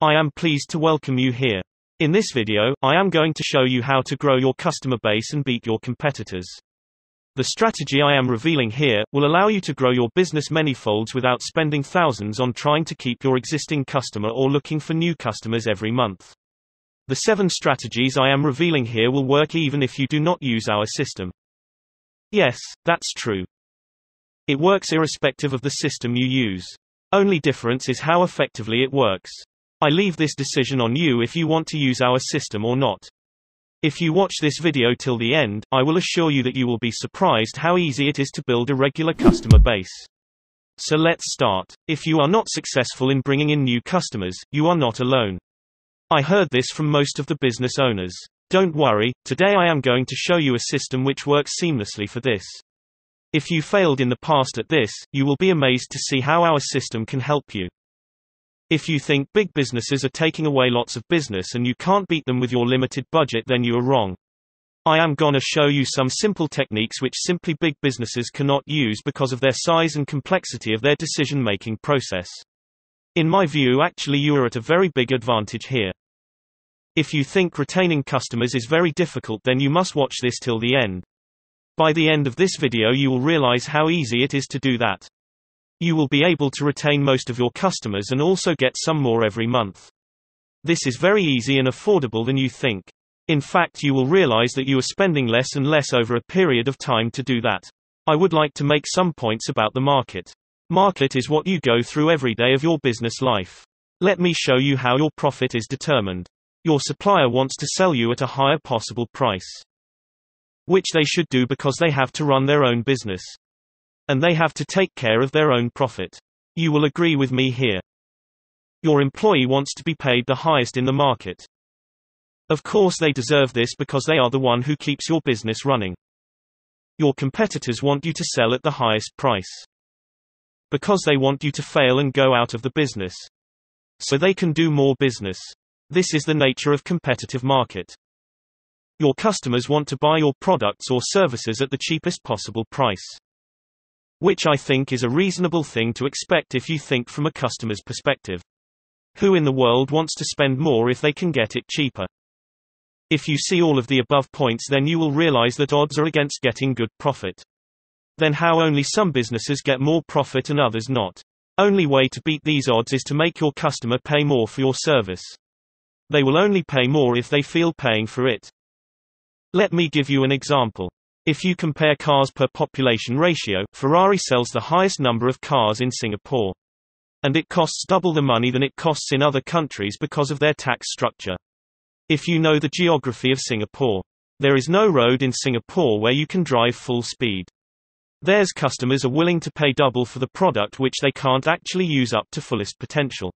I am pleased to welcome you here. In this video, I am going to show you how to grow your customer base and beat your competitors. The strategy I am revealing here will allow you to grow your business many folds without spending thousands on trying to keep your existing customer or looking for new customers every month. The seven strategies I am revealing here will work even if you do not use our system. Yes, that's true. It works irrespective of the system you use. Only difference is how effectively it works. I leave this decision on you if you want to use our system or not. If you watch this video till the end, I will assure you that you will be surprised how easy it is to build a regular customer base. So let's start. If you are not successful in bringing in new customers, you are not alone. I heard this from most of the business owners. Don't worry, today I am going to show you a system which works seamlessly for this. If you failed in the past at this, you will be amazed to see how our system can help you. If you think big businesses are taking away lots of business and you can't beat them with your limited budget then you are wrong. I am gonna show you some simple techniques which simply big businesses cannot use because of their size and complexity of their decision-making process. In my view actually you are at a very big advantage here. If you think retaining customers is very difficult then you must watch this till the end. By the end of this video you will realize how easy it is to do that. You will be able to retain most of your customers and also get some more every month. This is very easy and affordable than you think. In fact you will realize that you are spending less and less over a period of time to do that. I would like to make some points about the market. Market is what you go through every day of your business life. Let me show you how your profit is determined. Your supplier wants to sell you at a higher possible price. Which they should do because they have to run their own business. And they have to take care of their own profit. You will agree with me here. Your employee wants to be paid the highest in the market. Of course they deserve this because they are the one who keeps your business running. Your competitors want you to sell at the highest price. Because they want you to fail and go out of the business. So they can do more business. This is the nature of competitive market. Your customers want to buy your products or services at the cheapest possible price. Which I think is a reasonable thing to expect if you think from a customer's perspective. Who in the world wants to spend more if they can get it cheaper? If you see all of the above points then you will realize that odds are against getting good profit. Then how only some businesses get more profit and others not. Only way to beat these odds is to make your customer pay more for your service. They will only pay more if they feel paying for it. Let me give you an example. If you compare cars per population ratio, Ferrari sells the highest number of cars in Singapore. And it costs double the money than it costs in other countries because of their tax structure. If you know the geography of Singapore. There is no road in Singapore where you can drive full speed. Theirs customers are willing to pay double for the product which they can't actually use up to fullest potential.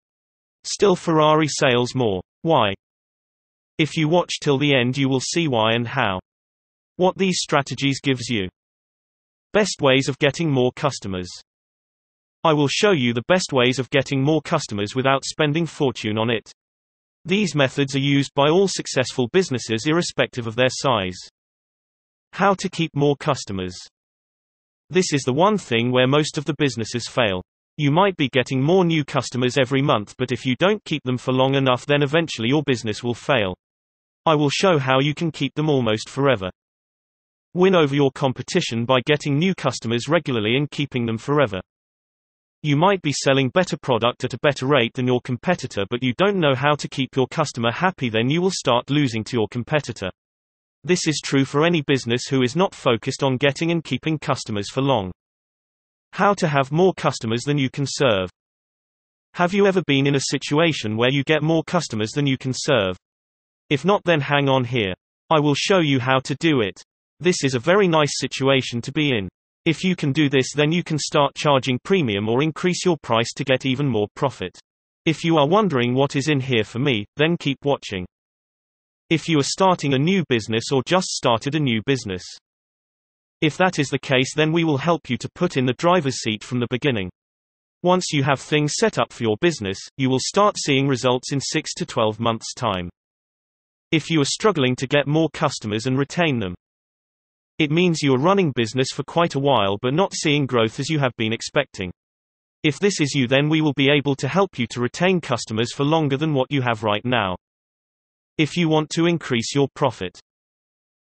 Still Ferrari sales more. Why? If you watch till the end you will see why and how. What these strategies gives you. Best ways of getting more customers. I will show you the best ways of getting more customers without spending fortune on it. These methods are used by all successful businesses irrespective of their size. How to keep more customers. This is the one thing where most of the businesses fail. You might be getting more new customers every month, but if you don't keep them for long enough, then eventually your business will fail. I will show how you can keep them almost forever. Win over your competition by getting new customers regularly and keeping them forever. You might be selling better product at a better rate than your competitor but you don't know how to keep your customer happy then you will start losing to your competitor. This is true for any business who is not focused on getting and keeping customers for long. How to have more customers than you can serve. Have you ever been in a situation where you get more customers than you can serve? If not then hang on here. I will show you how to do it. This is a very nice situation to be in. If you can do this then you can start charging premium or increase your price to get even more profit. If you are wondering what is in here for me, then keep watching. If you are starting a new business or just started a new business. If that is the case then we will help you to put in the driver's seat from the beginning. Once you have things set up for your business, you will start seeing results in 6 to 12 months time. If you are struggling to get more customers and retain them, it means you're running business for quite a while but not seeing growth as you have been expecting. If this is you then we will be able to help you to retain customers for longer than what you have right now. If you want to increase your profit.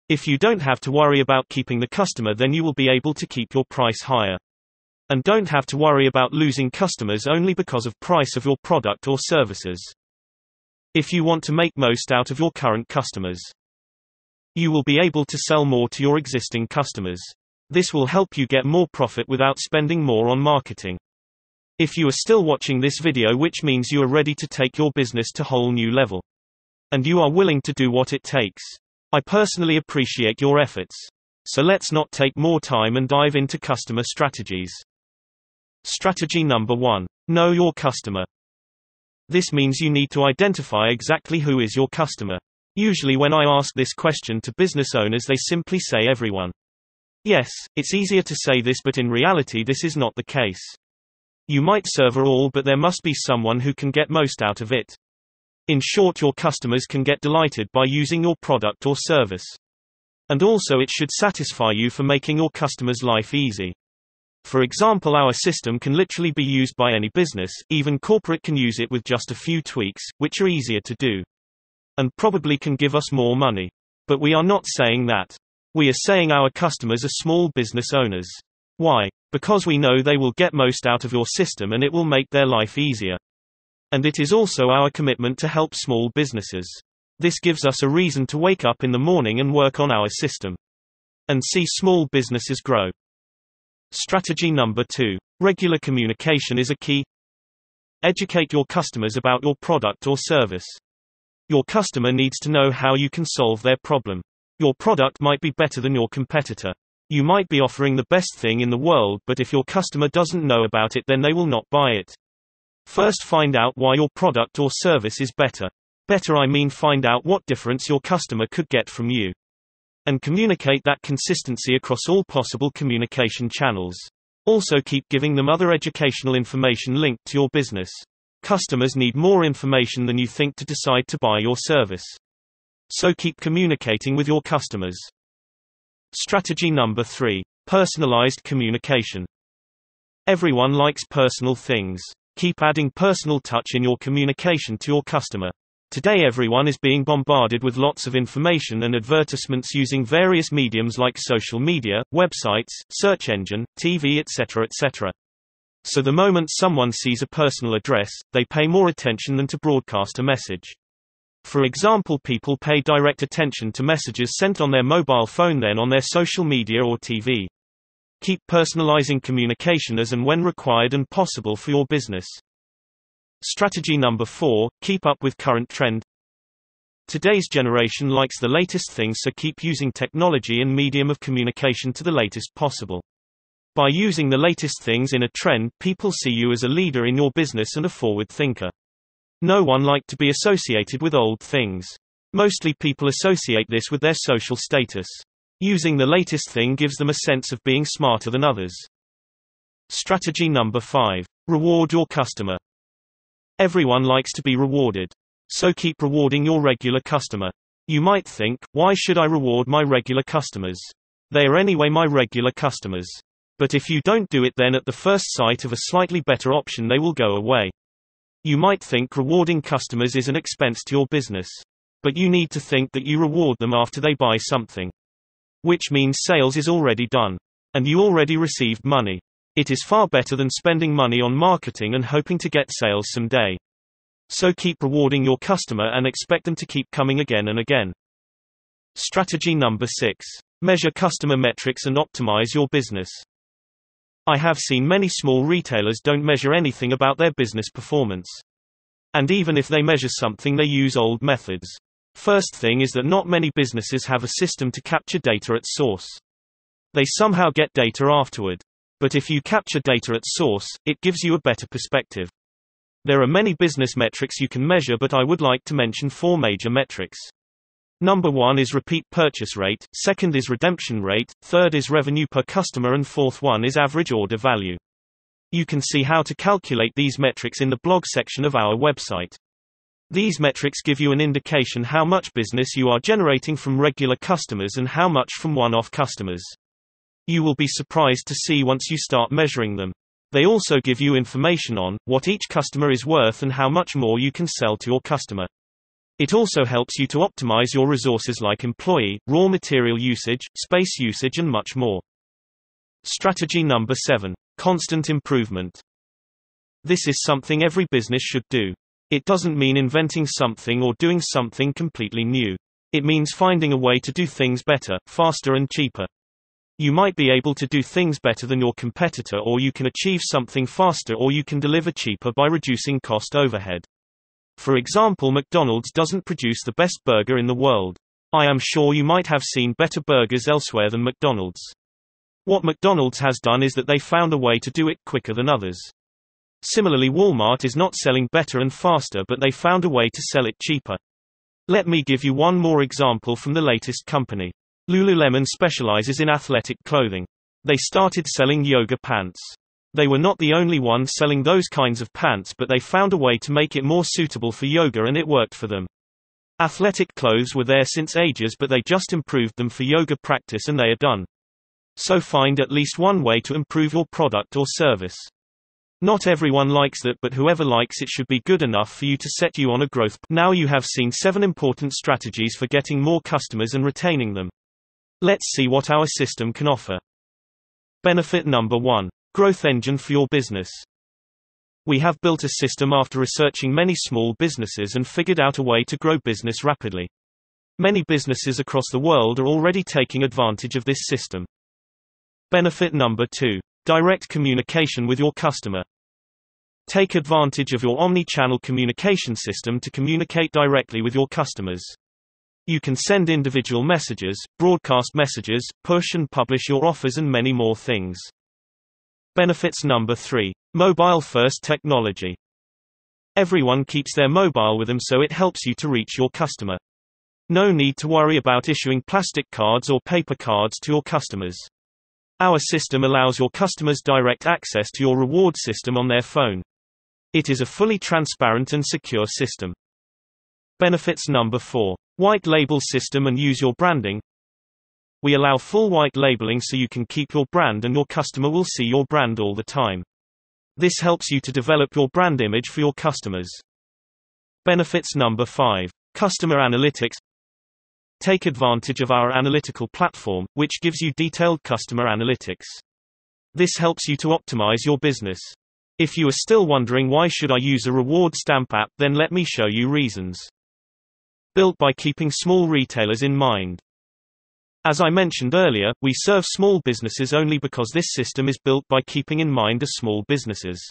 If you don't have to worry about keeping the customer then you will be able to keep your price higher. And don't have to worry about losing customers only because of price of your product or services. If you want to make most out of your current customers. You will be able to sell more to your existing customers. This will help you get more profit without spending more on marketing. If you are still watching this video which means you are ready to take your business to whole new level. And you are willing to do what it takes. I personally appreciate your efforts. So let's not take more time and dive into customer strategies. Strategy number 1. Know your customer. This means you need to identify exactly who is your customer. Usually when I ask this question to business owners they simply say everyone. Yes, it's easier to say this but in reality this is not the case. You might serve all but there must be someone who can get most out of it. In short your customers can get delighted by using your product or service. And also it should satisfy you for making your customer's life easy. For example our system can literally be used by any business, even corporate can use it with just a few tweaks, which are easier to do. And probably can give us more money. But we are not saying that. We are saying our customers are small business owners. Why? Because we know they will get most out of your system and it will make their life easier. And it is also our commitment to help small businesses. This gives us a reason to wake up in the morning and work on our system. And see small businesses grow. Strategy number two. Regular communication is a key. Educate your customers about your product or service. Your customer needs to know how you can solve their problem. Your product might be better than your competitor. You might be offering the best thing in the world, but if your customer doesn't know about it, then they will not buy it. First, find out why your product or service is better. Better, I mean, find out what difference your customer could get from you. And communicate that consistency across all possible communication channels. Also, keep giving them other educational information linked to your business. Customers need more information than you think to decide to buy your service. So keep communicating with your customers. Strategy number 3. Personalized communication. Everyone likes personal things. Keep adding personal touch in your communication to your customer. Today everyone is being bombarded with lots of information and advertisements using various mediums like social media, websites, search engine, TV etc etc. So the moment someone sees a personal address, they pay more attention than to broadcast a message. For example people pay direct attention to messages sent on their mobile phone than on their social media or TV. Keep personalizing communication as and when required and possible for your business. Strategy number 4, keep up with current trend. Today's generation likes the latest things so keep using technology and medium of communication to the latest possible. By using the latest things in a trend people see you as a leader in your business and a forward thinker. No one liked to be associated with old things. Mostly people associate this with their social status. Using the latest thing gives them a sense of being smarter than others. Strategy number 5. Reward your customer. Everyone likes to be rewarded. So keep rewarding your regular customer. You might think, why should I reward my regular customers? They are anyway my regular customers. But if you don't do it then at the first sight of a slightly better option they will go away. You might think rewarding customers is an expense to your business. But you need to think that you reward them after they buy something. Which means sales is already done. And you already received money. It is far better than spending money on marketing and hoping to get sales someday. So keep rewarding your customer and expect them to keep coming again and again. Strategy number 6. Measure customer metrics and optimize your business. I have seen many small retailers don't measure anything about their business performance. And even if they measure something, they use old methods. First thing is that not many businesses have a system to capture data at source. They somehow get data afterward. But if you capture data at source, it gives you a better perspective. There are many business metrics you can measure, but I would like to mention four major metrics. Number one is repeat purchase rate, second is redemption rate, third is revenue per customer and fourth one is average order value. You can see how to calculate these metrics in the blog section of our website. These metrics give you an indication how much business you are generating from regular customers and how much from one-off customers. You will be surprised to see once you start measuring them. They also give you information on what each customer is worth and how much more you can sell to your customer. It also helps you to optimize your resources like employee, raw material usage, space usage and much more. Strategy number 7. Constant improvement. This is something every business should do. It doesn't mean inventing something or doing something completely new. It means finding a way to do things better, faster and cheaper. You might be able to do things better than your competitor or you can achieve something faster or you can deliver cheaper by reducing cost overhead. For example McDonald's doesn't produce the best burger in the world. I am sure you might have seen better burgers elsewhere than McDonald's. What McDonald's has done is that they found a way to do it quicker than others. Similarly Walmart is not selling better and faster but they found a way to sell it cheaper. Let me give you one more example from the latest company. Lululemon specializes in athletic clothing. They started selling yoga pants. They were not the only ones selling those kinds of pants but they found a way to make it more suitable for yoga and it worked for them. Athletic clothes were there since ages but they just improved them for yoga practice and they are done. So find at least one way to improve your product or service. Not everyone likes that but whoever likes it should be good enough for you to set you on a growth path. Now you have seen 7 important strategies for getting more customers and retaining them. Let's see what our system can offer. Benefit number 1 growth engine for your business. We have built a system after researching many small businesses and figured out a way to grow business rapidly. Many businesses across the world are already taking advantage of this system. Benefit number two direct communication with your customer. Take advantage of your omni channel communication system to communicate directly with your customers. You can send individual messages, broadcast messages, push and publish your offers, and many more things. Benefits number 3. Mobile first technology. Everyone keeps their mobile with them so it helps you to reach your customer. No need to worry about issuing plastic cards or paper cards to your customers. Our system allows your customers direct access to your reward system on their phone. It is a fully transparent and secure system. Benefits number 4. White label system and use your branding. We allow full white labeling so you can keep your brand and your customer will see your brand all the time. This helps you to develop your brand image for your customers. Benefits number 5. Customer analytics. Take advantage of our analytical platform, which gives you detailed customer analytics. This helps you to optimize your business. If you are still wondering why should I use a reward stamp app, then let me show you reasons. Built by keeping small retailers in mind. As I mentioned earlier, we serve small businesses only because this system is built by keeping in mind the small businesses.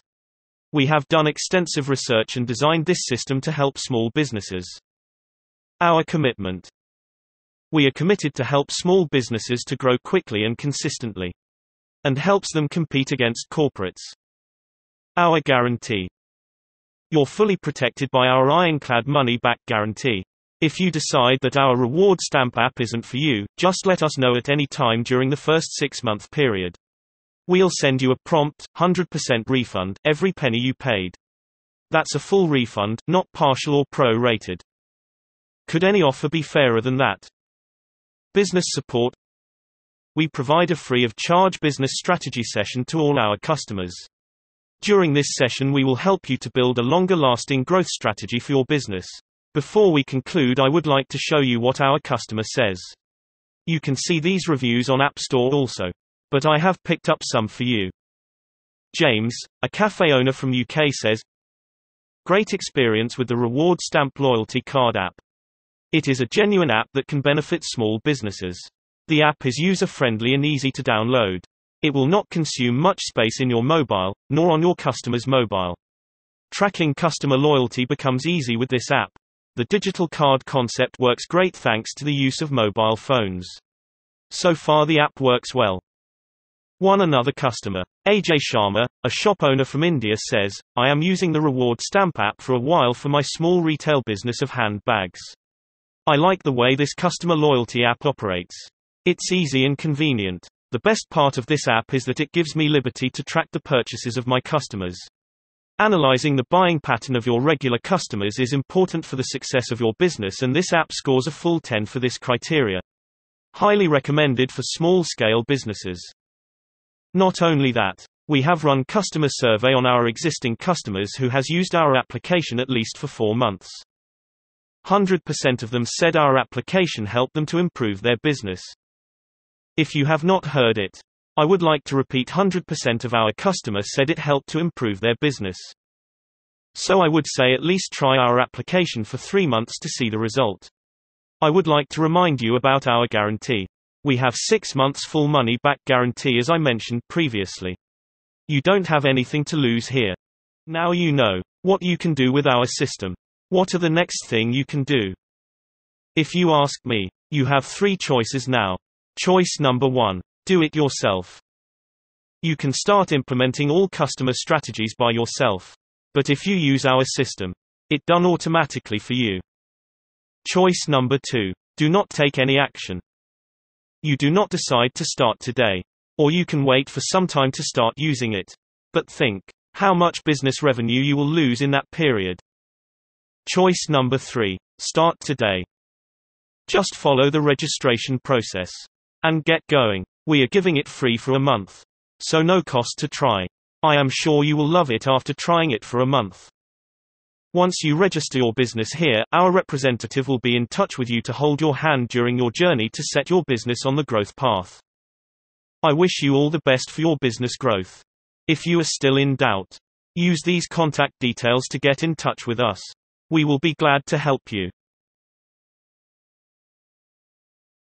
We have done extensive research and designed this system to help small businesses. Our commitment. We are committed to help small businesses to grow quickly and consistently. And helps them compete against corporates. Our guarantee. You're fully protected by our ironclad money back guarantee. If you decide that our reward stamp app isn't for you, just let us know at any time during the first six-month period. We'll send you a prompt, 100% refund, every penny you paid. That's a full refund, not partial or pro-rated. Could any offer be fairer than that? Business support We provide a free of charge business strategy session to all our customers. During this session we will help you to build a longer lasting growth strategy for your business. Before we conclude I would like to show you what our customer says. You can see these reviews on App Store also. But I have picked up some for you. James, a cafe owner from UK says, Great experience with the Reward Stamp Loyalty Card app. It is a genuine app that can benefit small businesses. The app is user-friendly and easy to download. It will not consume much space in your mobile, nor on your customer's mobile. Tracking customer loyalty becomes easy with this app. The digital card concept works great thanks to the use of mobile phones. So far the app works well. One another customer, AJ Sharma, a shop owner from India says, I am using the reward stamp app for a while for my small retail business of handbags. I like the way this customer loyalty app operates. It's easy and convenient. The best part of this app is that it gives me liberty to track the purchases of my customers. Analyzing the buying pattern of your regular customers is important for the success of your business and this app scores a full 10 for this criteria. Highly recommended for small-scale businesses. Not only that, we have run customer survey on our existing customers who has used our application at least for 4 months. 100% of them said our application helped them to improve their business. If you have not heard it, I would like to repeat 100% of our customer said it helped to improve their business. So I would say at least try our application for three months to see the result. I would like to remind you about our guarantee. We have six months full money back guarantee as I mentioned previously. You don't have anything to lose here. Now you know what you can do with our system. What are the next thing you can do? If you ask me, you have three choices now. Choice number one. Do it yourself. You can start implementing all customer strategies by yourself. But if you use our system, it done automatically for you. Choice number 2. Do not take any action. You do not decide to start today. Or you can wait for some time to start using it. But think how much business revenue you will lose in that period. Choice number 3. Start today. Just follow the registration process. And get going. We are giving it free for a month. So no cost to try. I am sure you will love it after trying it for a month. Once you register your business here, our representative will be in touch with you to hold your hand during your journey to set your business on the growth path. I wish you all the best for your business growth. If you are still in doubt, use these contact details to get in touch with us. We will be glad to help you.